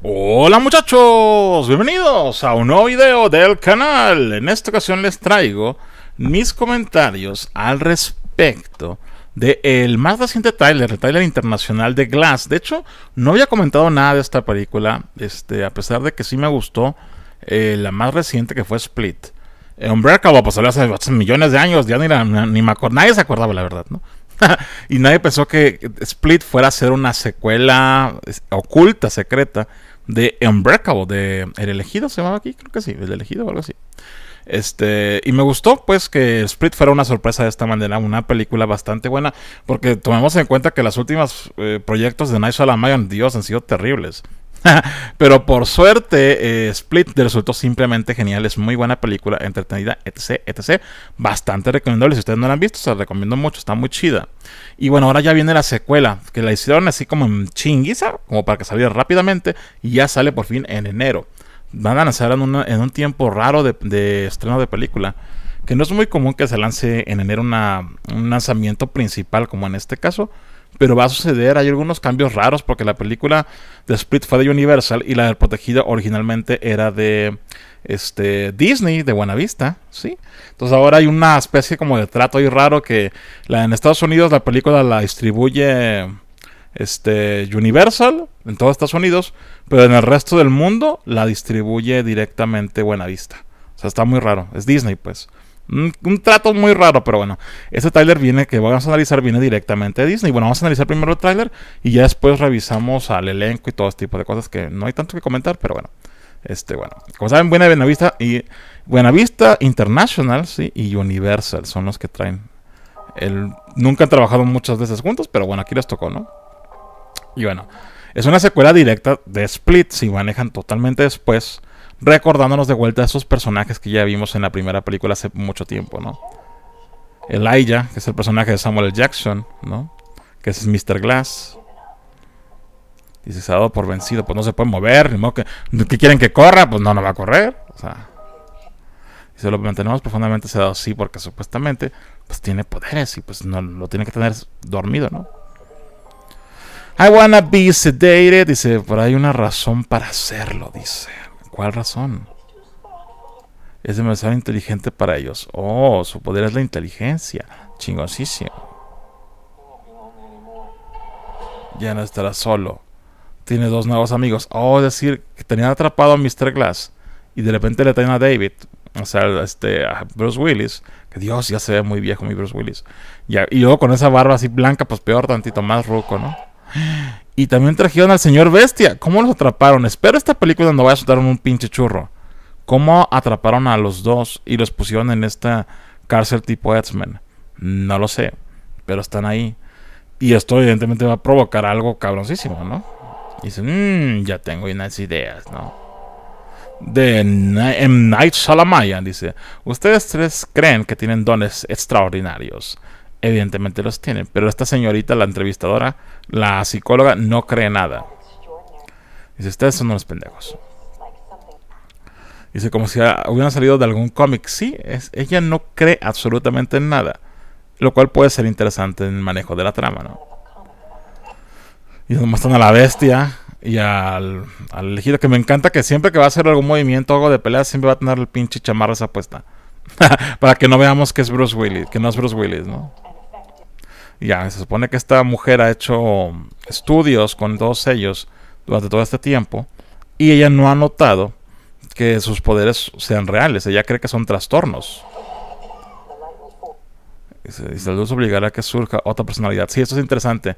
Hola muchachos, bienvenidos a un nuevo video del canal. En esta ocasión les traigo mis comentarios al respecto del el más reciente trailer el tráiler internacional de Glass. De hecho, no había comentado nada de esta película, este, a pesar de que sí me gustó eh, la más reciente que fue Split. Hombre, eh, Unbreakable, pues hace, hace millones de años, ya ni, ni me nadie se acordaba la verdad, ¿no? y nadie pensó que Split fuera a ser una secuela oculta, secreta, de Unbreakable, de El elegido se llamaba aquí, creo que sí, El elegido o algo así. Este, y me gustó pues que Split fuera una sorpresa de esta manera, una película bastante buena, porque tomemos en cuenta que las últimas eh, proyectos de Night Shyamalan, Dios, han sido terribles. Pero por suerte, eh, Split resultó simplemente genial. Es muy buena película, entretenida, etc, etc. Bastante recomendable. Si ustedes no la han visto, se la recomiendo mucho. Está muy chida. Y bueno, ahora ya viene la secuela, que la hicieron así como en chinguiza, como para que saliera rápidamente. Y ya sale por fin en enero. Van a lanzar en, un tiempo raro de, estreno de película. Que no es muy común que se lance en enero un lanzamiento principal, como en este caso pero va a suceder. Hay algunos cambios raros porque la película de Split fue de Universal y la del Protegido originalmente era de este, Disney, de Buenavista, ¿sí? Entonces ahora hay una especie como de trato ahí raro que la, en Estados Unidos la película la distribuye este, Universal en todos Estados Unidos, pero en el resto del mundo la distribuye directamente Buenavista. O sea, está muy raro. Es Disney, pues. Un, trato muy raro, pero bueno. Este tráiler viene, que vamos a analizar, viene directamente de Disney. Bueno, vamos a analizar primero el tráiler y ya después revisamos al elenco y todo este tipo de cosas que no hay tanto que comentar, pero bueno. Este, bueno, como saben, Buena Buenavista y Buenavista International, y Universal son los que traen nunca han trabajado muchas veces juntos, pero bueno, aquí les tocó, ¿no? Y bueno, es una secuela directa de Split, si manejan totalmente después recordándonos de vuelta a esos personajes que ya vimos en la primera película hace mucho tiempo, ¿no? Elijah, que es el personaje de Samuel Jackson, ¿no? Que es Mr. Glass. Dice, se ha dado por vencido, pues no se puede mover, que, ¿qué quieren que corra? Pues no, no va a correr, o sea... lo mantenemos profundamente sedado, sí, porque supuestamente, pues tiene poderes y pues no lo tiene que tener dormido, ¿no? I wanna be sedated, dice, pero hay una razón para hacerlo, dice cuál razón? Es demasiado inteligente para ellos. Oh, su poder es la inteligencia. Chingosísimo. Ya no estará solo. Tiene dos nuevos amigos. Oh, es decir, que tenían atrapado a Mr. Glass. Y de repente le traen a David. O sea, este, a Bruce Willis. Que Dios, ya se ve muy viejo mi Bruce Willis. Ya, y luego con esa barba así blanca, pues peor tantito, más ruco, ¿no? Y también trajeron al señor Bestia. ¿Cómo los atraparon? Espero esta película no vaya a soltar un pinche churro. ¿Cómo atraparon a los dos y los pusieron en esta cárcel tipo X-Men? No lo sé, pero están ahí. Y esto evidentemente va a provocar algo cabroncísimo, ¿no? Y dicen, mmm, ya tengo unas ideas, ¿no? De Night Salamaya dice, ustedes tres creen que tienen dones extraordinarios. Evidentemente los tienen, pero esta señorita, la entrevistadora, la psicóloga no cree nada. Dice, ustedes son unos pendejos. Dice, como si hubieran salido de algún cómic. Sí, es, ella no cree absolutamente en nada. Lo cual puede ser interesante en el manejo de la trama, ¿no? Y nos están a la bestia y al, al elegido. Que me encanta que siempre que va a hacer algún movimiento algo de pelea, siempre va a tener el pinche chamarra esa puesta. Para que no veamos que es Bruce Willis, que no es Bruce Willis, ¿no? Ya, se supone que esta mujer ha hecho estudios con todos ellos durante todo este tiempo y ella no ha notado que sus poderes sean reales. Ella cree que son trastornos. Y se luz obligará a que surja otra personalidad. Sí, esto es interesante.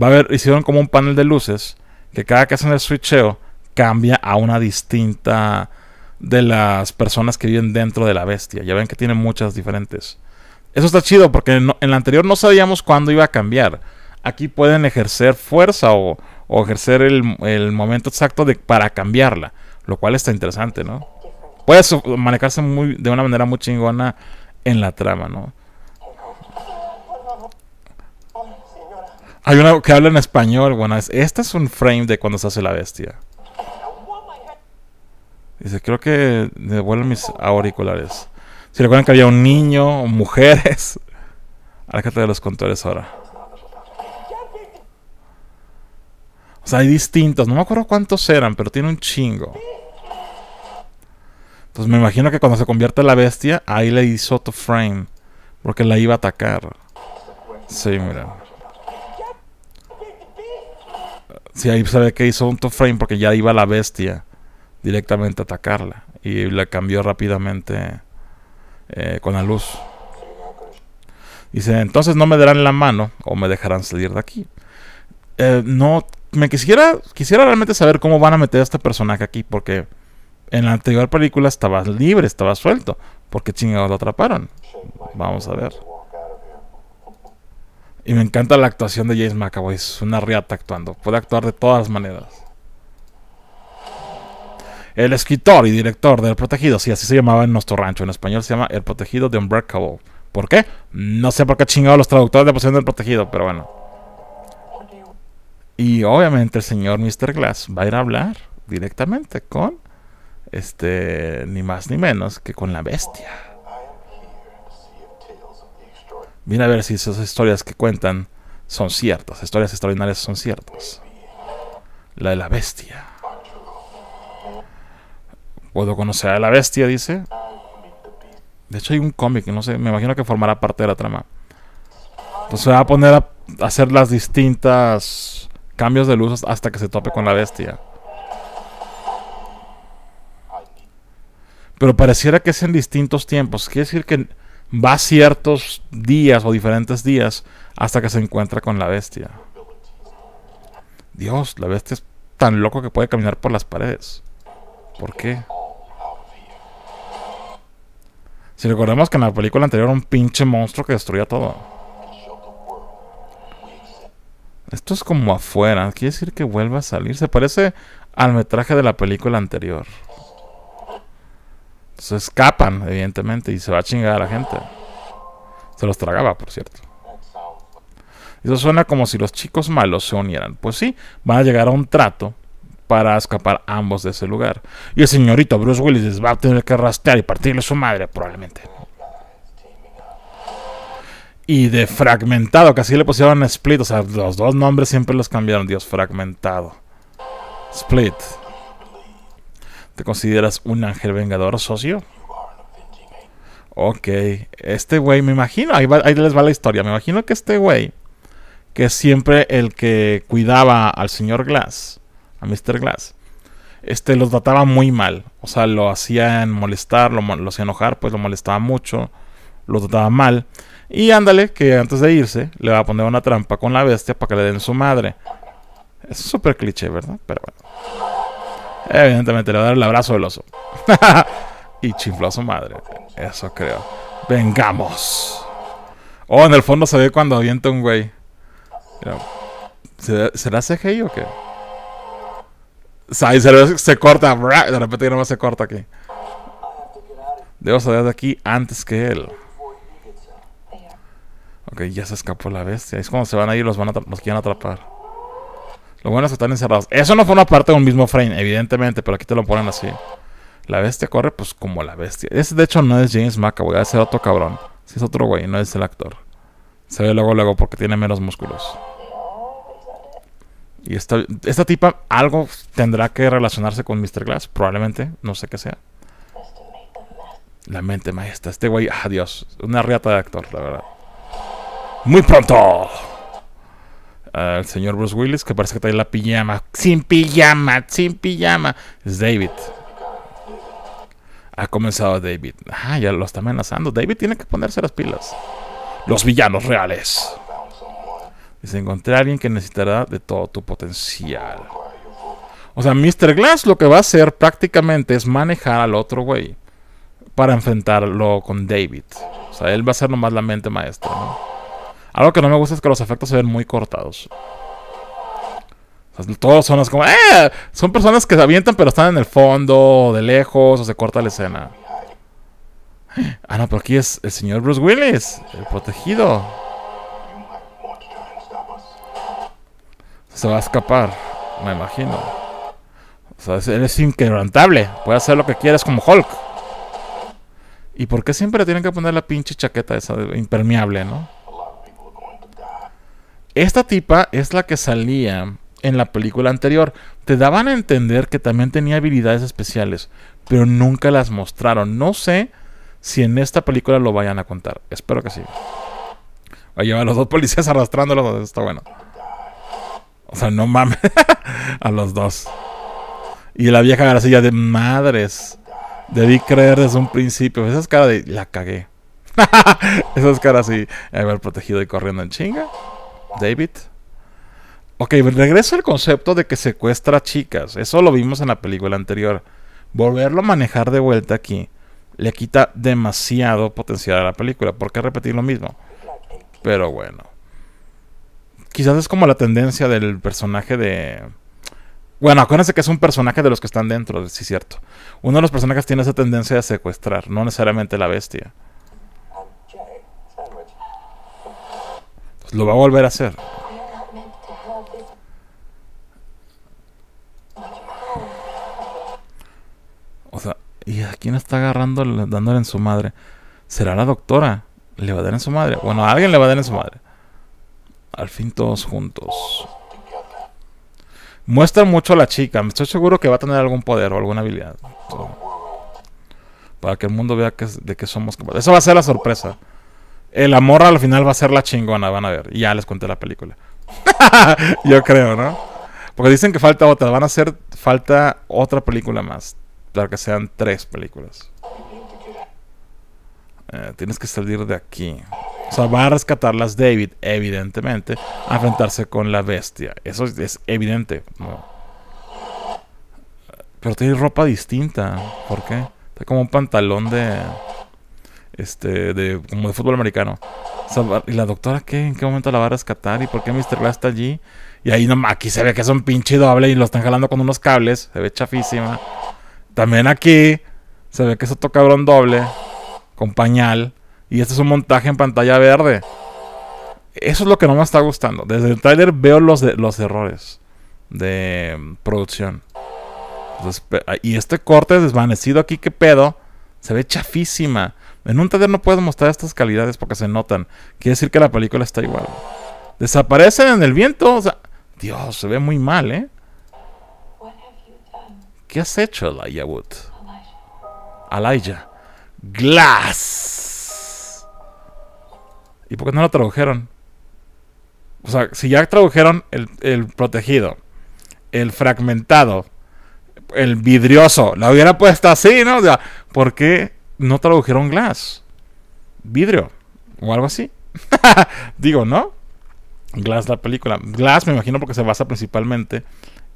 Va a haber, hicieron como un panel de luces que cada que hacen el switcheo cambia a una distinta de las personas que viven dentro de la bestia. Ya ven que tiene muchas diferentes. Eso está chido porque en, la anterior no sabíamos cuándo iba a cambiar. Aquí pueden ejercer fuerza o, ejercer el, momento exacto de, para cambiarla, lo cual está interesante, ¿no? Puede manejarse muy, de una manera muy chingona en la trama, ¿no? Hay una que habla en español, bueno, es, este es un frame de cuando se hace la bestia. Dice, creo que devuelven mis auriculares. Si recuerdan que había un niño, mujeres. Ahora que de los controles ahora. O sea, hay distintos. No me acuerdo cuántos eran, pero tiene un chingo. Entonces me imagino que cuando se convierte la bestia, ahí le hizo to frame. Porque la iba a atacar. Sí, mira. Sí, ahí se ve que hizo un top frame porque ya iba la bestia directamente a atacarla. Y la cambió rápidamente eh, con la luz. Dice, entonces no me darán la mano o me dejarán salir de aquí. Eh, no, me quisiera, quisiera realmente saber cómo van a meter a este personaje aquí, porque en la anterior película estaba libre, estaba suelto. porque qué chingados lo atraparon? Vamos a ver. Y me encanta la actuación de James McAvoy, es una riata actuando. Puede actuar de todas maneras. El escritor y director del Protegido, sí, así se llamaba en nuestro rancho. En español se llama El Protegido de Unbreakable. ¿Por qué? No sé por qué chingado los traductores de pusieron del Protegido, pero bueno. Y obviamente el señor Mr. Glass va a ir a hablar directamente con, este, ni más ni menos que con la bestia. Viene a ver si esas historias que cuentan son ciertas. Historias extraordinarias son ciertas. La de la bestia. Cuando conocer a la bestia, dice. De hecho, hay un cómic, no sé, me imagino que formará parte de la trama. Entonces se va a poner a hacer las distintas cambios de luz hasta que se tope con la bestia. Pero pareciera que es en distintos tiempos. Quiere decir que va ciertos días o diferentes días hasta que se encuentra con la bestia. Dios, la bestia es tan loco que puede caminar por las paredes. ¿Por qué? Si recordamos que en la película anterior un pinche monstruo que destruía todo. Esto es como afuera. Quiere decir que vuelva a salir. Se parece al metraje de la película anterior. Se escapan, evidentemente, y se va a chingar a la gente. Se los tragaba, por cierto. Eso suena como si los chicos malos se unieran. Pues sí, van a llegar a un trato para escapar ambos de ese lugar. Y el señorito Bruce Willis va a tener que rastrear y partirle a su madre, probablemente. Y de fragmentado, que así le pusieron Split, o sea, los dos nombres siempre los cambiaron, Dios, fragmentado. Split. ¿Te consideras un ángel vengador, socio? Ok, este güey, me imagino, ahí, ahí les va la historia, me imagino que este güey, que es siempre el que cuidaba al señor Glass, a Mr. Glass, este, lo trataba muy mal. O sea, lo hacían molestar, lo, hacían enojar, pues lo molestaba mucho, lo trataba mal. Y ándale, que antes de irse, le va a poner una trampa con la bestia para que le den su madre. Es súper cliché, ¿verdad? Pero bueno. Evidentemente le va a dar el abrazo del oso. y chifló a su madre. Eso creo. Vengamos. Oh, en el fondo se ve cuando avienta un güey. ¿Será CGI o qué? O se, corta. De repente ya más se corta aquí. Debo salir de aquí antes que él. Ok, ya se escapó la bestia. Es cuando se van ahí ir, los, van a los quieren atrapar. Lo bueno es que están encerrados. Eso no una parte de un mismo frame, evidentemente, pero aquí te lo ponen así. La bestia corre, pues como la bestia. Ese, de hecho, no es James McAvoy, es otro cabrón. Sí, es otro güey, no es el actor. Se ve luego, luego, porque tiene menos músculos. Y esta, tipa algo tendrá que relacionarse con Mr. Glass, probablemente, no sé qué sea. La mente maestra, este güey, adiós, ah, una riata de actor, la verdad. Muy pronto. El señor Bruce Willis, que parece que está en la pijama. Sin pijama, sin pijama. Es David. Ha comenzado David. Ah, ya lo está amenazando. David tiene que ponerse las pilas. Los villanos reales. Dice, encontré a alguien que necesitará de todo tu potencial. O sea, Mr. Glass lo que va a hacer prácticamente es manejar al otro güey para enfrentarlo con David. O sea, él va a ser nomás la mente maestra. ¿no? Algo que no me gusta es que los efectos se ven muy cortados. O sea, todos son los como, ¡eh! Son personas que se avientan pero están en el fondo, de lejos, o se corta la escena. Ah, no, pero aquí es el señor Bruce Willis, el protegido. Se va a escapar, me imagino. O sea, él es inquebrantable. Puede hacer lo que quieras como Hulk. ¿Y por qué siempre tienen que poner la pinche chaqueta esa impermeable, no? Esta tipa es la que salía en la película anterior. Te daban a entender que también tenía habilidades especiales, pero nunca las mostraron. No sé si en esta película lo vayan a contar. Espero que sí. Va a llevar a los dos policías arrastrándolos. Está bueno. O sea, no mames. a los dos. Y la vieja García de madres. Debí creer desde un principio. Esas cara de la cagué. Esas cara sí. Haber protegido y corriendo en chinga. David. Ok, regreso al concepto de que secuestra a chicas. Eso lo vimos en la película anterior. Volverlo a manejar de vuelta aquí le quita demasiado potencial a la película. ¿Por qué repetir lo mismo? Pero bueno. Quizás es como la tendencia del personaje de. Bueno, acuérdense que es un personaje de los que están dentro, sí, cierto. Uno de los personajes tiene esa tendencia de secuestrar, no necesariamente la bestia. Pues lo va a volver a hacer. O sea, ¿y a quién está agarrando, dándole en su madre? ¿Será la doctora? ¿Le va a dar en su madre? Bueno, a alguien le va a dar en su madre. Al fin todos juntos. Muestra mucho a la chica. Estoy seguro que va a tener algún poder o alguna habilidad. Para que el mundo vea de qué somos capaces. Eso va a ser la sorpresa. El amor al final va a ser la chingona, van a ver. ya les conté la película. Yo creo, ¿no? Porque dicen que falta otra. Van a hacer falta otra película más. Para que sean tres películas. Eh, tienes que salir de aquí. O sea, va a rescatarlas David, evidentemente, a enfrentarse con la bestia. Eso es, evidente. Pero tiene ropa distinta. ¿Por qué? Está como un pantalón de. Este, de, como de fútbol americano. ¿Y la doctora qué? ¿En qué momento la va a rescatar? ¿Y por qué Mr. Glass está allí? Y ahí no, aquí se ve que es un pinche doble y lo están jalando con unos cables. Se ve chafísima. También aquí se ve que es otro cabrón doble. Con pañal. Y este es un montaje en pantalla verde. Eso es lo que no me está gustando. Desde el tráiler veo los, los errores de mm, producción. Ah, y este corte desvanecido aquí, ¿qué pedo? Se ve chafísima. En un trailer no puedes mostrar estas calidades porque se notan. Quiere decir que la película está igual. Desaparecen en el viento. O sea, Dios, se ve muy mal, ¿eh? ¿Qué has hecho, Elijah Wood? Elijah. Glass. ¿Y por qué no lo tradujeron? O sea, si ya tradujeron el, el protegido, el fragmentado, el vidrioso, la hubiera puesto así, ¿no? O sea, ¿por qué no tradujeron glass? Vidrio o algo así. Digo, ¿no? Glass la película. Glass me imagino porque se basa principalmente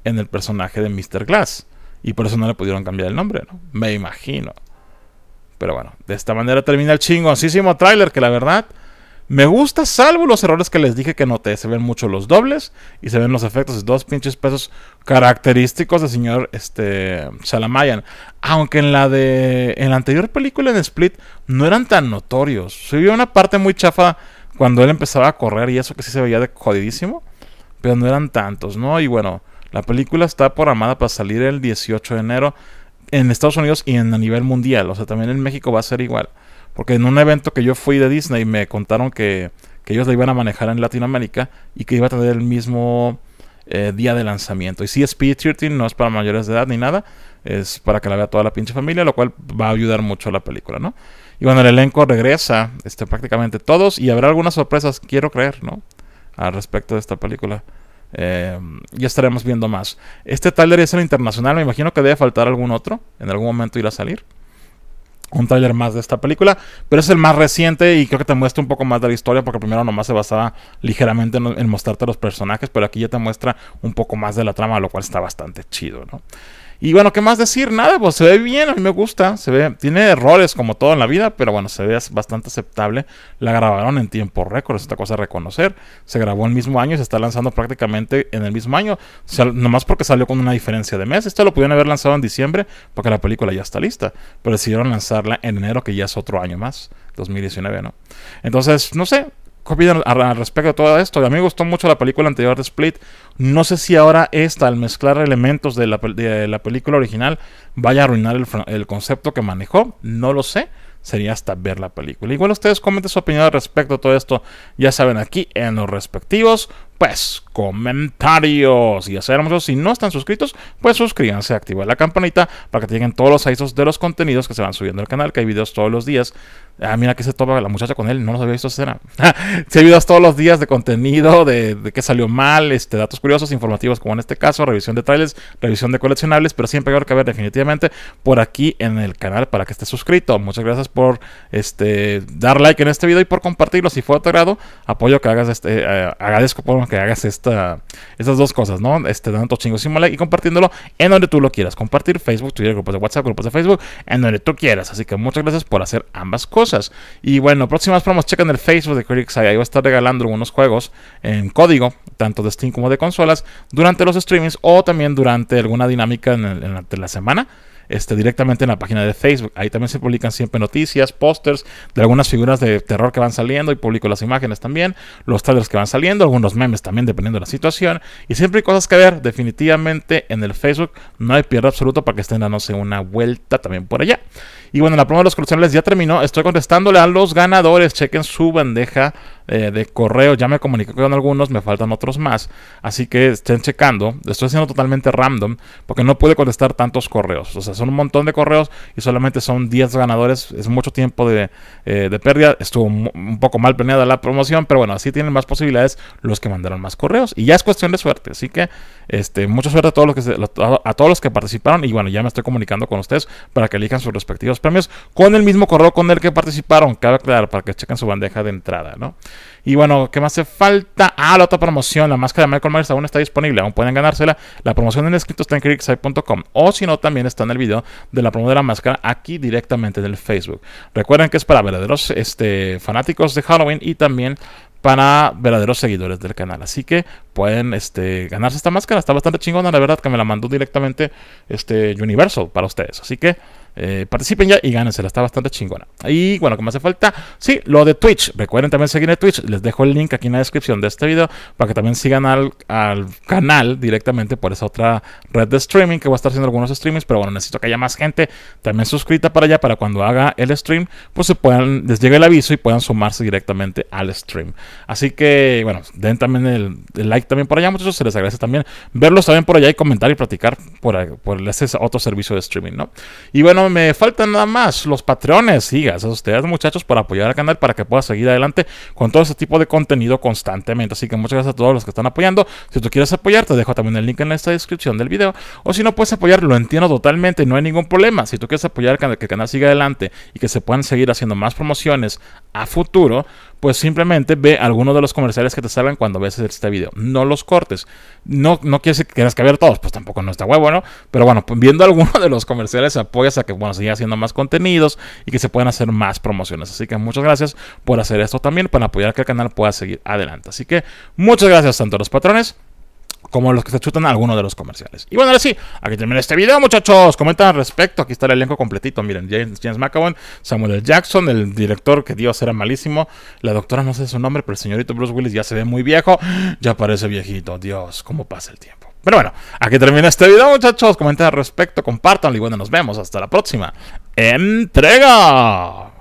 en el personaje de Mr. Glass. Y por eso no le pudieron cambiar el nombre, ¿no? Me imagino. Pero bueno, de esta manera termina el chingoncísimo tráiler que la verdad me gusta, salvo los errores que les dije que noté. Se ven mucho los dobles y se ven los efectos de dos pinches pesos característicos del señor este, Salamayan. Aunque en la de. la anterior película en Split no eran tan notorios. Se vio una parte muy chafa cuando él empezaba a correr y eso que sí se veía de jodidísimo. Pero no eran tantos, ¿no? Y bueno, la película está programada para salir el 18 de enero en Estados Unidos y en, a nivel mundial. O sea, también en México va a ser igual. Porque en un evento que yo fui de Disney me contaron que, ellos la iban a manejar en Latinoamérica y que iba a tener el mismo eh, día de lanzamiento. Y si Speed no es para mayores de edad ni nada, es para que la vea toda la pinche familia, lo cual va a ayudar mucho a la película, ¿no? Y bueno, el elenco regresa, este, prácticamente todos, y habrá algunas sorpresas, quiero creer, ¿no? Al respecto de esta película. Em, ya estaremos viendo más. Este Tyler es el internacional, me imagino que debe faltar algún otro, en algún momento irá a salir un tráiler más de esta película, pero es el más reciente y creo que te muestra un poco más de la historia porque primero nomás se basaba ligeramente en, en mostrarte los personajes, pero aquí ya te muestra un poco más de la trama, lo cual está bastante chido, ¿no? Y bueno, ¿qué más decir? Nada, pues se ve bien, a mí me gusta, se ve, tiene errores como todo en la vida, pero bueno, se ve bastante aceptable. La grabaron en tiempo récord, es otra cosa de reconocer. Se grabó el mismo año y se está lanzando prácticamente en el mismo año, nomás porque salió con una diferencia de mes. Esto lo pudieron haber lanzado en diciembre porque la película ya está lista, pero decidieron lanzarla en enero, que ya es otro año más, 2019, ¿no? Entonces, no sé, ¿Qué al respecto de todo esto? A mí me gustó mucho la película anterior de Split. No sé si ahora esta, al mezclar elementos de la, película original, vaya a arruinar el, el, concepto que manejó. No lo sé. Sería hasta ver la película. Igual ustedes comenten su opinión al respecto de todo esto. Ya saben, aquí en los respectivos pues comentarios y hacer muchos. Si no están suscritos, pues suscríbanse, activen la campanita para que lleguen todos los avisos de los contenidos que se van subiendo al canal, que hay videos todos los días. Ah, mira que se topa la muchacha con él, no los había visto escena. Si hay videos todos los días de contenido, de, que qué salió mal, este, datos curiosos, informativos, como en este caso, revisión de trailers, revisión de coleccionables, pero siempre hay que ver definitivamente por aquí en el canal para que estés suscrito. Muchas gracias por este, dar like en este video y por compartirlo. Si fue de tu agrado, apoyo que hagas este, eh, agradezco por que hagas esta, estas dos cosas, ¿no? Este, dando chingos y mole, y compartiéndolo en donde tú lo quieras. Compartir Facebook, Twitter, grupos de WhatsApp, grupos de Facebook, en donde tú quieras. Así que muchas gracias por hacer ambas cosas. Y bueno, próximas promos, chequen el Facebook de Critics. Ahí va a estar regalando algunos juegos en código, tanto de Steam como de consolas, durante los streamings o también durante alguna dinámica en, la semana este, directamente en la página de Facebook. Ahí también se publican siempre noticias, pósters de algunas figuras de terror que van saliendo y publico las imágenes también, los trailers que van saliendo, algunos memes también dependiendo de la situación. Y siempre hay cosas que ver, definitivamente en el Facebook no hay pierde absoluto para que estén dándose una vuelta también por allá. Y bueno, la prueba de los coleccionables ya terminó. Estoy contestándole a los ganadores. Chequen su bandeja eh, de correo. Ya me comuniqué con algunos, me faltan otros más. Así que estén checando. Estoy haciendo totalmente random porque no pude contestar tantos correos. O sea, son un montón de correos y solamente son 10 ganadores. Es mucho tiempo de, eh, de pérdida. Estuvo un poco mal planeada la promoción, pero bueno, así tienen más posibilidades los que mandaron más correos. Y ya es cuestión de suerte. Así que este, mucha suerte a todos los que, a todos los que participaron. Y bueno, ya me estoy comunicando con ustedes para que elijan sus respectivos premios con el mismo correo con el que participaron. Claro, crear para que chequen su bandeja de entrada, ¿no? Y bueno, ¿qué más hace falta? Ah, la otra promoción, la máscara de Michael Myers aún está disponible, aún pueden ganársela. La promoción en escrito está en o si no, también está en el video de la promoción de la máscara aquí directamente en el Facebook. Recuerden que es para verdaderos este, fanáticos de Halloween y también para verdaderos seguidores del canal. Así que pueden este, ganarse esta máscara. Está bastante chingona, la verdad, que me la mandó directamente este, Universal para ustedes. Así que eh, participen ya y gánensela, está bastante chingona. Y bueno, ¿qué hace falta? Sí, lo de Twitch. Recuerden también seguir en Twitch. Les dejo el link aquí en la descripción de este video para que también sigan al, al canal directamente por esa otra red de streaming que voy a estar haciendo algunos streamings. Pero bueno, necesito que haya más gente también suscrita para allá para cuando haga el stream, pues se puedan, les llegue el aviso y puedan sumarse directamente al stream. Así que bueno, den también el, like también por allá, muchos Se les agradece también verlos también por allá y comentar y platicar por, por ese otro servicio de streaming, ¿no? Y bueno, me faltan nada más los patrones. Sigas a ustedes, muchachos, Para apoyar al canal para que pueda seguir adelante con todo este tipo de contenido constantemente. Así que muchas gracias a todos los que están apoyando. Si tú quieres apoyar, te dejo también el link en esta descripción del video. O si no puedes apoyar, lo entiendo totalmente, no hay ningún problema. Si tú quieres apoyar que el canal siga adelante y que se puedan seguir haciendo más promociones a futuro, pues simplemente ve alguno de los comerciales que te salgan cuando ves este video. No los cortes. No, no quieres que quieras que ver todos, pues tampoco no está bueno Pero bueno, pues, viendo alguno de los comerciales apoyas a que, bueno, siga haciendo más contenidos y que se puedan hacer más promociones. Así que muchas gracias por hacer esto también, para apoyar que el canal pueda seguir adelante. Así que muchas gracias tanto a los patrones como los que se chutan alguno de los comerciales. Y bueno, ahora sí, aquí termina este video, muchachos. Comenten al respecto. Aquí está el elenco completito. Miren, James, James McAvoy, Samuel L. Jackson, el director que Dios era malísimo. La doctora, no sé su nombre, pero el señorito Bruce Willis ya se ve muy viejo. Ya parece viejito. Dios, cómo pasa el tiempo. Pero bueno, aquí termina este video, muchachos. Comenten al respecto, compártanlo y bueno, nos vemos. Hasta la próxima. ¡Entrega!